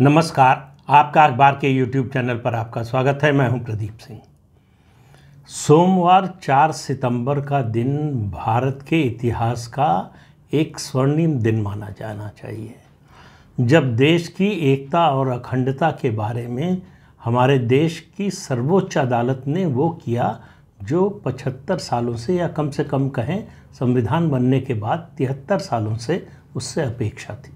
नमस्कार आपका अखबार के यूट्यूब चैनल पर आपका स्वागत है मैं हूं प्रदीप सिंह सोमवार 4 सितंबर का दिन भारत के इतिहास का एक स्वर्णिम दिन माना जाना चाहिए जब देश की एकता और अखंडता के बारे में हमारे देश की सर्वोच्च अदालत ने वो किया जो 75 सालों से या कम से कम कहें संविधान बनने के बाद तिहत्तर सालों से उससे अपेक्षा थी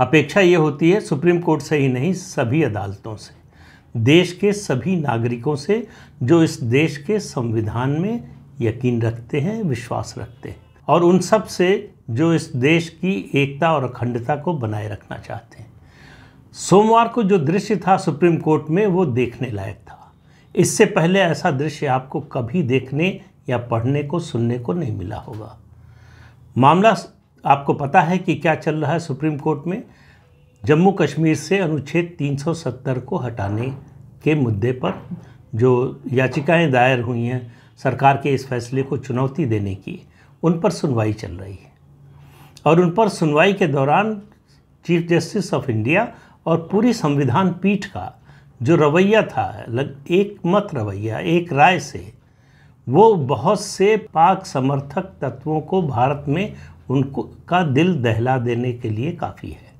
अपेक्षा ये होती है सुप्रीम कोर्ट से ही नहीं सभी अदालतों से देश के सभी नागरिकों से जो इस देश के संविधान में यकीन रखते हैं विश्वास रखते हैं और उन सब से जो इस देश की एकता और अखंडता को बनाए रखना चाहते हैं सोमवार को जो दृश्य था सुप्रीम कोर्ट में वो देखने लायक था इससे पहले ऐसा दृश्य आपको कभी देखने या पढ़ने को सुनने को नहीं मिला होगा मामला आपको पता है कि क्या चल रहा है सुप्रीम कोर्ट में जम्मू कश्मीर से अनुच्छेद 370 को हटाने के मुद्दे पर जो याचिकाएं दायर हुई हैं सरकार के इस फैसले को चुनौती देने की उन पर सुनवाई चल रही है और उन पर सुनवाई के दौरान चीफ जस्टिस ऑफ इंडिया और पूरी संविधान पीठ का जो रवैया था लग एक मत रवैया एक राय से वो बहुत से पाक समर्थक तत्वों को भारत में उनको का दिल दहला देने के लिए काफ़ी है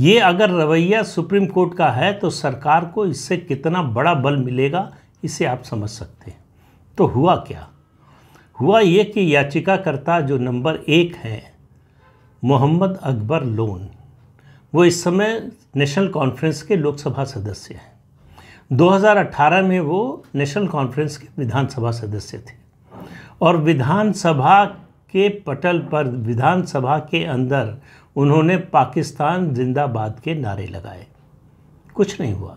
ये अगर रवैया सुप्रीम कोर्ट का है तो सरकार को इससे कितना बड़ा बल मिलेगा इसे आप समझ सकते हैं तो हुआ क्या हुआ ये कि याचिकाकर्ता जो नंबर एक हैं मोहम्मद अकबर लोन वो इस समय नेशनल कॉन्फ्रेंस के लोकसभा सदस्य हैं 2018 में वो नेशनल कॉन्फ्रेंस के विधानसभा सदस्य थे और विधानसभा के पटल पर विधानसभा के अंदर उन्होंने पाकिस्तान जिंदाबाद के नारे लगाए कुछ नहीं हुआ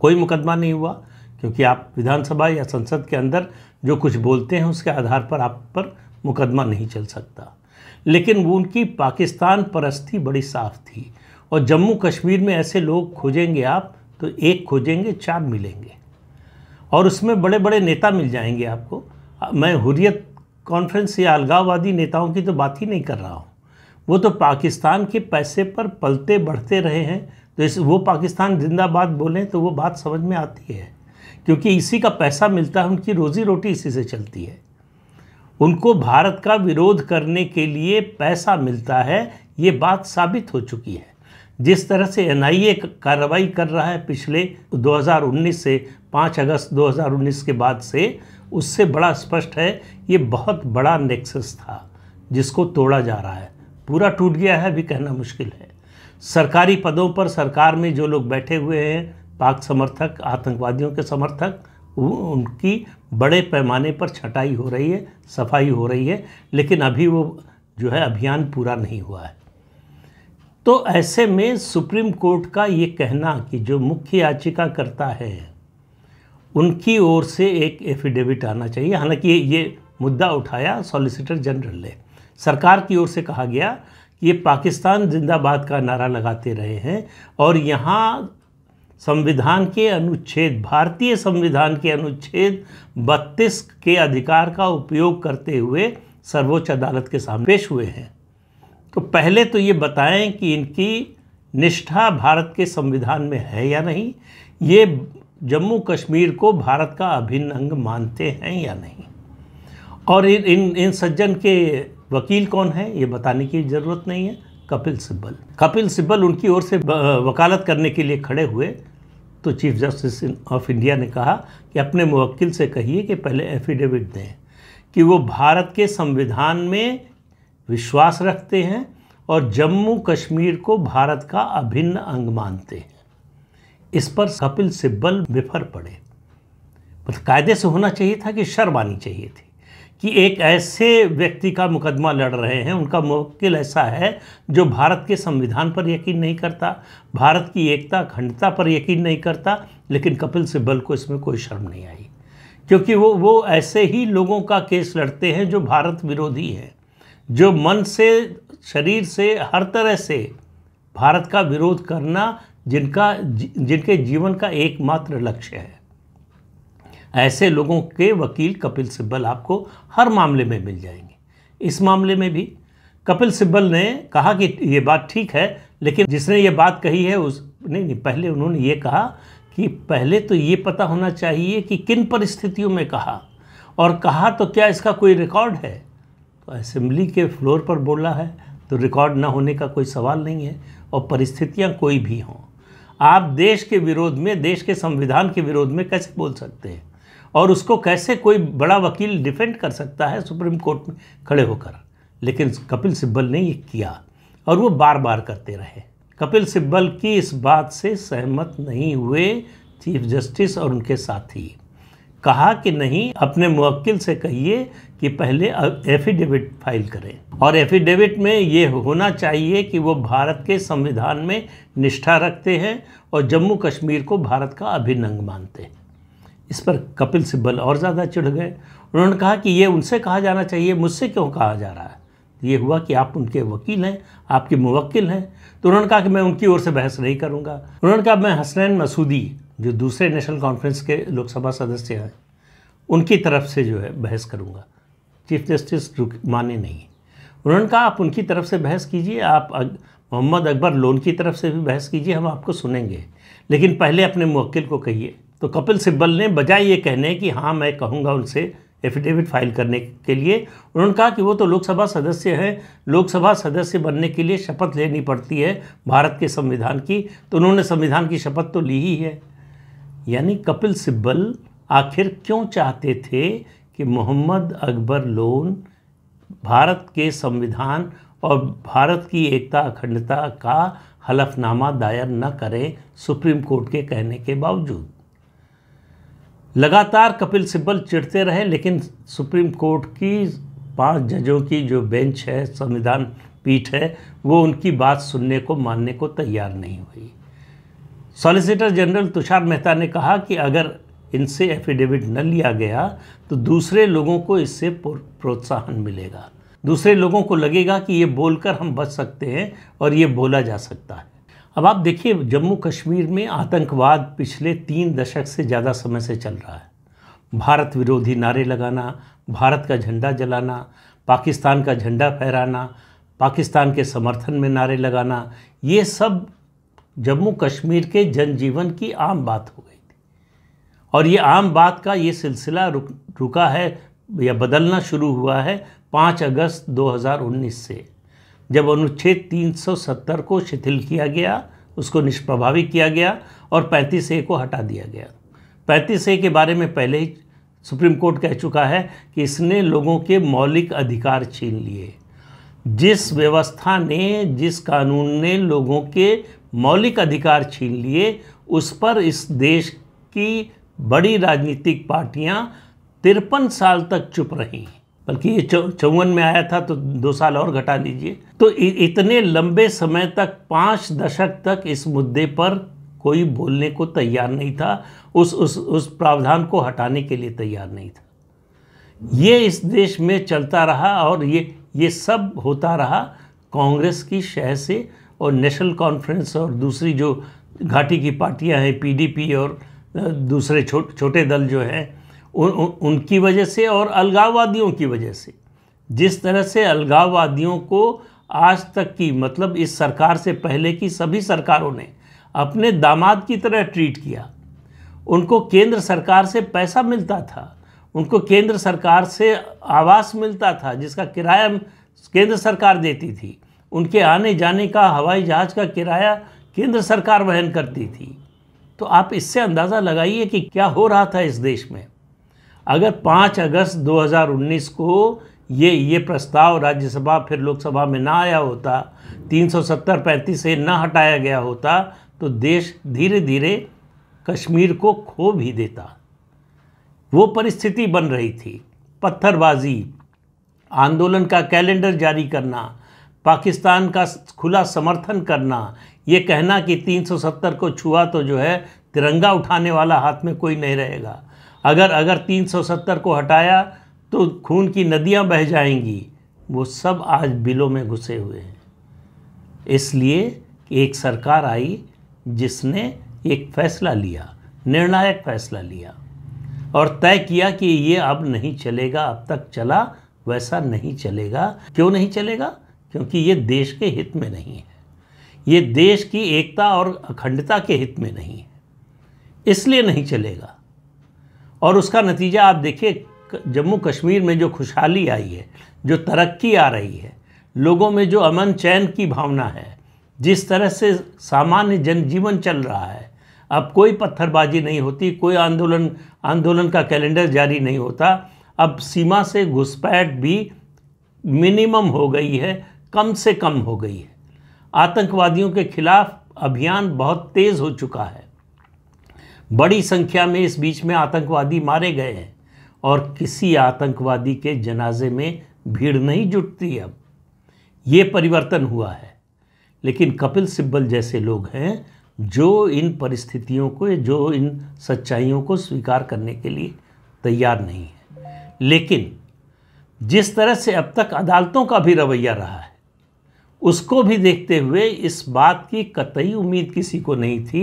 कोई मुकदमा नहीं हुआ क्योंकि आप विधानसभा या संसद के अंदर जो कुछ बोलते हैं उसके आधार पर आप पर मुकदमा नहीं चल सकता लेकिन उनकी पाकिस्तान परस्ती बड़ी साफ थी और जम्मू कश्मीर में ऐसे लोग खोजेंगे आप तो एक खोजेंगे चार मिलेंगे और उसमें बड़े बड़े नेता मिल जाएंगे आपको मैं हुरियत कॉन्फ्रेंस या अलगाववादी नेताओं की तो बात ही नहीं कर रहा हूँ वो तो पाकिस्तान के पैसे पर पलते बढ़ते रहे हैं तो इस वो पाकिस्तान जिंदाबाद बोलें तो वो बात समझ में आती है क्योंकि इसी का पैसा मिलता है उनकी रोज़ी रोटी इसी से चलती है उनको भारत का विरोध करने के लिए पैसा मिलता है ये बात साबित हो चुकी है जिस तरह से एनआईए कार्रवाई कर रहा है पिछले 2019 से 5 अगस्त 2019 के बाद से उससे बड़ा स्पष्ट है ये बहुत बड़ा नेक्सस था जिसको तोड़ा जा रहा है पूरा टूट गया है भी कहना मुश्किल है सरकारी पदों पर सरकार में जो लोग बैठे हुए हैं पाक समर्थक आतंकवादियों के समर्थक उनकी बड़े पैमाने पर छटाई हो रही है सफाई हो रही है लेकिन अभी वो जो है अभियान पूरा नहीं हुआ है तो ऐसे में सुप्रीम कोर्ट का ये कहना कि जो मुख्य याचिका करता है उनकी ओर से एक एफिडेविट आना चाहिए हालांकि ये मुद्दा उठाया सॉलिसिटर जनरल ने सरकार की ओर से कहा गया कि ये पाकिस्तान जिंदाबाद का नारा लगाते रहे हैं और यहाँ संविधान के अनुच्छेद भारतीय संविधान के अनुच्छेद 32 के अधिकार का उपयोग करते हुए सर्वोच्च अदालत के सामने पेश हुए हैं तो पहले तो ये बताएं कि इनकी निष्ठा भारत के संविधान में है या नहीं ये जम्मू कश्मीर को भारत का अभिन्न अंग मानते हैं या नहीं और इन इन, इन सज्जन के वकील कौन है ये बताने की ज़रूरत नहीं है कपिल सिब्बल कपिल सिब्बल उनकी ओर से वकालत करने के लिए खड़े हुए तो चीफ जस्टिस ऑफ इंडिया ने कहा कि अपने मुवक्किल से कहिए कि पहले एफिडेविट दें कि वो भारत के संविधान में विश्वास रखते हैं और जम्मू कश्मीर को भारत का अभिन्न अंग मानते हैं इस पर कपिल सिब्बल विफर पड़े मतलब कायदे से होना चाहिए था कि शर्म आनी चाहिए थी कि एक ऐसे व्यक्ति का मुकदमा लड़ रहे हैं उनका मुवक्किल ऐसा है जो भारत के संविधान पर यकीन नहीं करता भारत की एकता अखंडता पर यकीन नहीं करता लेकिन कपिल सिब्बल को इसमें कोई शर्म नहीं आई क्योंकि वो वो ऐसे ही लोगों का केस लड़ते हैं जो भारत विरोधी हैं जो मन से शरीर से हर तरह से भारत का विरोध करना जिनका जिनके जीवन का एकमात्र लक्ष्य है ऐसे लोगों के वकील कपिल सिब्बल आपको हर मामले में मिल जाएंगे इस मामले में भी कपिल सिब्बल ने कहा कि ये बात ठीक है लेकिन जिसने ये बात कही है उस नहीं नहीं पहले उन्होंने ये कहा कि पहले तो ये पता होना चाहिए कि किन परिस्थितियों में कहा और कहा तो क्या इसका कोई रिकॉर्ड है तो असेंबली के फ्लोर पर बोला है तो रिकॉर्ड ना होने का कोई सवाल नहीं है और परिस्थितियाँ कोई भी हों आप देश के विरोध में देश के संविधान के विरोध में कैसे बोल सकते हैं और उसको कैसे कोई बड़ा वकील डिफेंड कर सकता है सुप्रीम कोर्ट में खड़े होकर लेकिन कपिल सिब्बल ने ये किया और वो बार बार करते रहे कपिल सिब्बल की इस बात से सहमत नहीं हुए चीफ जस्टिस और उनके साथी कहा कि नहीं अपने मुवक्किल से कहिए कि पहले एफिडेविट फाइल करें और एफिडेविट में ये होना चाहिए कि वो भारत के संविधान में निष्ठा रखते हैं और जम्मू कश्मीर को भारत का अभिनंग मानते हैं इस पर कपिल सिब्बल और ज़्यादा चिढ़ गए उन्होंने कहा कि ये उनसे कहा जाना चाहिए मुझसे क्यों कहा जा रहा है ये हुआ कि आप उनके वकील हैं आपके मुवक्किल हैं तो उन्होंने कहा कि मैं उनकी ओर से बहस नहीं करूँगा उन्होंने कहा मैं हसनैन मसूदी जो दूसरे नेशनल कॉन्फ्रेंस के लोकसभा सदस्य हैं उनकी तरफ से जो है बहस करूँगा चीफ जस्टिस माने नहीं उन्होंने कहा आप उनकी तरफ से बहस कीजिए आप अग, मोहम्मद अकबर लोन की तरफ से भी बहस कीजिए हम आपको सुनेंगे लेकिन पहले अपने मुक्किल को कहिए तो कपिल सिब्बल ने बजाय ये कहने कि हाँ मैं कहूँगा उनसे एफिडेविट फाइल करने के लिए उन्होंने कहा कि वो तो लोकसभा सदस्य हैं लोकसभा सदस्य बनने के लिए शपथ लेनी पड़ती है भारत के संविधान की तो उन्होंने संविधान की शपथ तो ली ही है यानी कपिल सिब्बल आखिर क्यों चाहते थे कि मोहम्मद अकबर लोन भारत के संविधान और भारत की एकता अखंडता का हलफनामा दायर न करें सुप्रीम कोर्ट के कहने के बावजूद लगातार कपिल सिब्बल चिढ़ते रहे लेकिन सुप्रीम कोर्ट की पांच जजों की जो बेंच है संविधान पीठ है वो उनकी बात सुनने को मानने को तैयार नहीं हुई सॉलिसिटर जनरल तुषार मेहता ने कहा कि अगर इनसे एफिडेविट न लिया गया तो दूसरे लोगों को इससे प्रोत्साहन मिलेगा दूसरे लोगों को लगेगा कि ये बोलकर हम बच सकते हैं और ये बोला जा सकता है अब आप देखिए जम्मू कश्मीर में आतंकवाद पिछले तीन दशक से ज़्यादा समय से चल रहा है भारत विरोधी नारे लगाना भारत का झंडा जलाना पाकिस्तान का झंडा फहराना पाकिस्तान के समर्थन में नारे लगाना ये सब जम्मू कश्मीर के जनजीवन की आम बात हो गई थी और ये आम बात का ये सिलसिला रुक रुका है या बदलना शुरू हुआ है 5 अगस्त 2019 से जब अनुच्छेद 370 को शिथिल किया गया उसको निष्प्रभावी किया गया और पैंतीस ए को हटा दिया गया पैंतीस ए के बारे में पहले ही सुप्रीम कोर्ट कह चुका है कि इसने लोगों के मौलिक अधिकार छीन लिए जिस व्यवस्था ने जिस कानून ने लोगों के मौलिक अधिकार छीन लिए उस पर इस देश की बड़ी राजनीतिक पार्टियां तिरपन साल तक चुप रही बल्कि ये चौवन में आया था तो दो साल और घटा लीजिए तो इतने लंबे समय तक पाँच दशक तक इस मुद्दे पर कोई बोलने को तैयार नहीं था उस उस उस प्रावधान को हटाने के लिए तैयार नहीं था ये इस देश में चलता रहा और ये ये सब होता रहा कांग्रेस की शह से और नेशनल कॉन्फ्रेंस और दूसरी जो घाटी की पार्टियां हैं पीडीपी और दूसरे छोटे छोटे दल जो हैं उनकी वजह से और अलगाववादियों की वजह से जिस तरह से अलगाववादियों को आज तक की मतलब इस सरकार से पहले की सभी सरकारों ने अपने दामाद की तरह ट्रीट किया उनको केंद्र सरकार से पैसा मिलता था उनको केंद्र सरकार से आवास मिलता था जिसका किराया केंद्र सरकार देती थी उनके आने जाने का हवाई जहाज़ का किराया केंद्र सरकार वहन करती थी तो आप इससे अंदाज़ा लगाइए कि क्या हो रहा था इस देश में अगर 5 अगस्त 2019 को ये ये प्रस्ताव राज्यसभा फिर लोकसभा में ना आया होता 370 35 से ना हटाया गया होता तो देश धीरे धीरे कश्मीर को खो भी देता वो परिस्थिति बन रही थी पत्थरबाजी आंदोलन का कैलेंडर जारी करना पाकिस्तान का खुला समर्थन करना ये कहना कि 370 को छुआ तो जो है तिरंगा उठाने वाला हाथ में कोई नहीं रहेगा अगर अगर 370 को हटाया तो खून की नदियां बह जाएंगी वो सब आज बिलों में घुसे हुए हैं इसलिए एक सरकार आई जिसने एक फैसला लिया निर्णायक फैसला लिया और तय किया कि ये अब नहीं चलेगा अब तक चला वैसा नहीं चलेगा क्यों नहीं चलेगा क्योंकि ये देश के हित में नहीं है ये देश की एकता और अखंडता के हित में नहीं है इसलिए नहीं चलेगा और उसका नतीजा आप देखिए जम्मू कश्मीर में जो खुशहाली आई है जो तरक्की आ रही है लोगों में जो अमन चैन की भावना है जिस तरह से सामान्य जनजीवन चल रहा है अब कोई पत्थरबाजी नहीं होती कोई आंदोलन आंदोलन का कैलेंडर जारी नहीं होता अब सीमा से घुसपैठ भी मिनिमम हो गई है कम से कम हो गई है आतंकवादियों के खिलाफ अभियान बहुत तेज़ हो चुका है बड़ी संख्या में इस बीच में आतंकवादी मारे गए हैं और किसी आतंकवादी के जनाजे में भीड़ नहीं जुटती अब ये परिवर्तन हुआ है लेकिन कपिल सिब्बल जैसे लोग हैं जो इन परिस्थितियों को जो इन सच्चाइयों को स्वीकार करने के लिए तैयार नहीं है लेकिन जिस तरह से अब तक अदालतों का भी रवैया रहा है उसको भी देखते हुए इस बात की कतई उम्मीद किसी को नहीं थी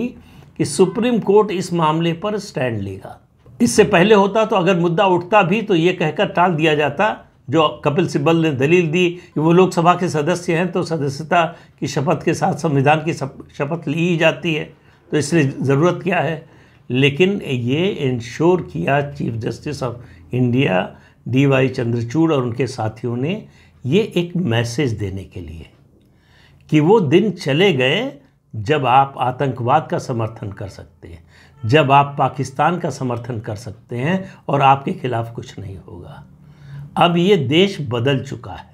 कि सुप्रीम कोर्ट इस मामले पर स्टैंड लेगा इससे पहले होता तो अगर मुद्दा उठता भी तो ये कहकर टाल दिया जाता जो कपिल सिब्बल ने दलील दी कि वो लोकसभा के सदस्य हैं तो सदस्यता की शपथ के साथ संविधान की शपथ ली ही जाती है तो इसलिए ज़रूरत क्या है लेकिन ये इंश्योर किया chief justice of India D Y Chandrachud और उनके साथियों ने ये एक मैसेज देने के लिए कि वो दिन चले गए जब आप आतंकवाद का समर्थन कर सकते हैं जब आप पाकिस्तान का समर्थन कर सकते हैं और आपके खिलाफ कुछ नहीं होगा अब ये देश बदल चुका है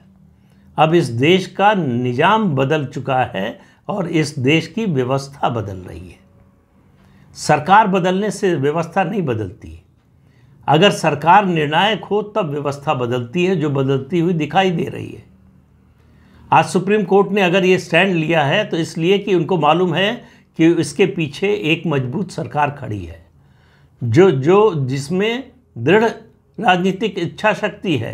अब इस देश का निज़ाम बदल चुका है और इस देश की व्यवस्था बदल रही है सरकार बदलने से व्यवस्था नहीं बदलती अगर सरकार निर्णायक हो तब व्यवस्था बदलती है जो बदलती हुई दिखाई दे रही है आज सुप्रीम कोर्ट ने अगर ये स्टैंड लिया है तो इसलिए कि उनको मालूम है कि इसके पीछे एक मजबूत सरकार खड़ी है जो जो जिसमें दृढ़ राजनीतिक इच्छा शक्ति है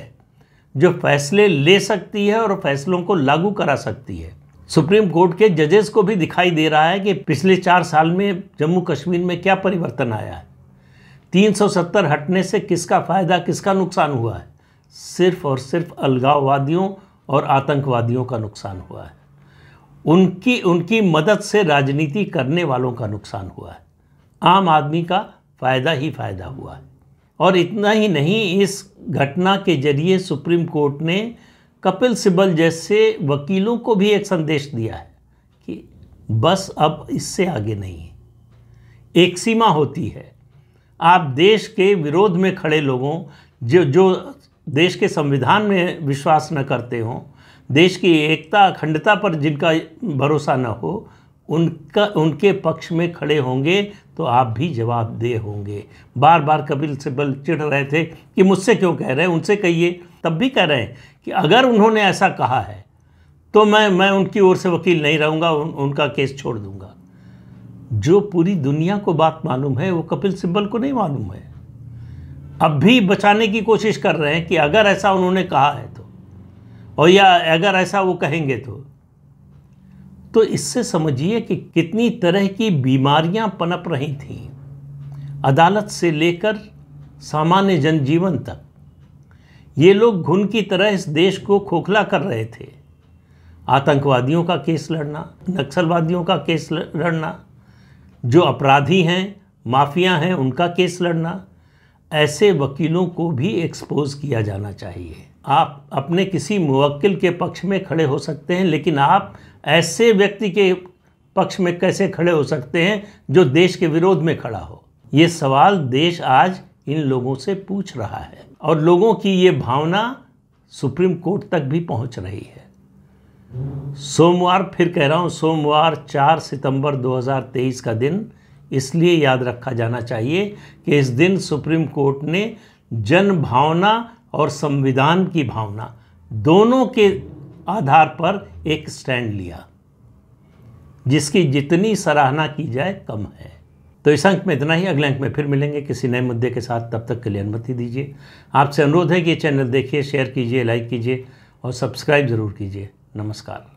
जो फैसले ले सकती है और फैसलों को लागू करा सकती है सुप्रीम कोर्ट के जजेस को भी दिखाई दे रहा है कि पिछले चार साल में जम्मू कश्मीर में क्या परिवर्तन आया है 370 हटने से किसका फ़ायदा किसका नुकसान हुआ है सिर्फ और सिर्फ अलगाववादियों और आतंकवादियों का नुकसान हुआ है उनकी उनकी मदद से राजनीति करने वालों का नुकसान हुआ है आम आदमी का फ़ायदा ही फ़ायदा हुआ है और इतना ही नहीं इस घटना के जरिए सुप्रीम कोर्ट ने कपिल सिब्बल जैसे वकीलों को भी एक संदेश दिया है कि बस अब इससे आगे नहीं एक सीमा होती है आप देश के विरोध में खड़े लोगों जो जो देश के संविधान में विश्वास न करते हों देश की एकता अखंडता पर जिनका भरोसा न हो उनका उनके पक्ष में खड़े होंगे तो आप भी जवाबदेह होंगे बार बार कपिल सिब्बल चिढ़ रहे थे कि मुझसे क्यों कह रहे हैं उनसे कहिए तब भी कह रहे हैं कि अगर उन्होंने ऐसा कहा है तो मैं मैं उनकी ओर से वकील नहीं रहूँगा उन, उनका केस छोड़ दूँगा जो पूरी दुनिया को बात मालूम है वो कपिल सिब्बल को नहीं मालूम है अब भी बचाने की कोशिश कर रहे हैं कि अगर ऐसा उन्होंने कहा है तो और या अगर ऐसा वो कहेंगे तो तो इससे समझिए कि कितनी तरह की बीमारियां पनप रही थी अदालत से लेकर सामान्य जनजीवन तक ये लोग घुन की तरह इस देश को खोखला कर रहे थे आतंकवादियों का केस लड़ना नक्सलवादियों का केस लड़ना जो अपराधी हैं माफिया हैं उनका केस लड़ना ऐसे वकीलों को भी एक्सपोज किया जाना चाहिए आप अपने किसी मुवक्किल के पक्ष में खड़े हो सकते हैं लेकिन आप ऐसे व्यक्ति के पक्ष में कैसे खड़े हो सकते हैं जो देश के विरोध में खड़ा हो ये सवाल देश आज इन लोगों से पूछ रहा है और लोगों की ये भावना सुप्रीम कोर्ट तक भी पहुंच रही है सोमवार फिर कह रहा हूँ सोमवार 4 सितंबर 2023 का दिन इसलिए याद रखा जाना चाहिए कि इस दिन सुप्रीम कोर्ट ने जन भावना और संविधान की भावना दोनों के आधार पर एक स्टैंड लिया जिसकी जितनी सराहना की जाए कम है तो इस अंक में इतना ही अगले अंक में फिर मिलेंगे किसी नए मुद्दे के साथ तब तक के लिए अनुमति दीजिए आपसे अनुरोध है कि ये चैनल देखिए शेयर कीजिए लाइक कीजिए और सब्सक्राइब ज़रूर कीजिए नमस्कार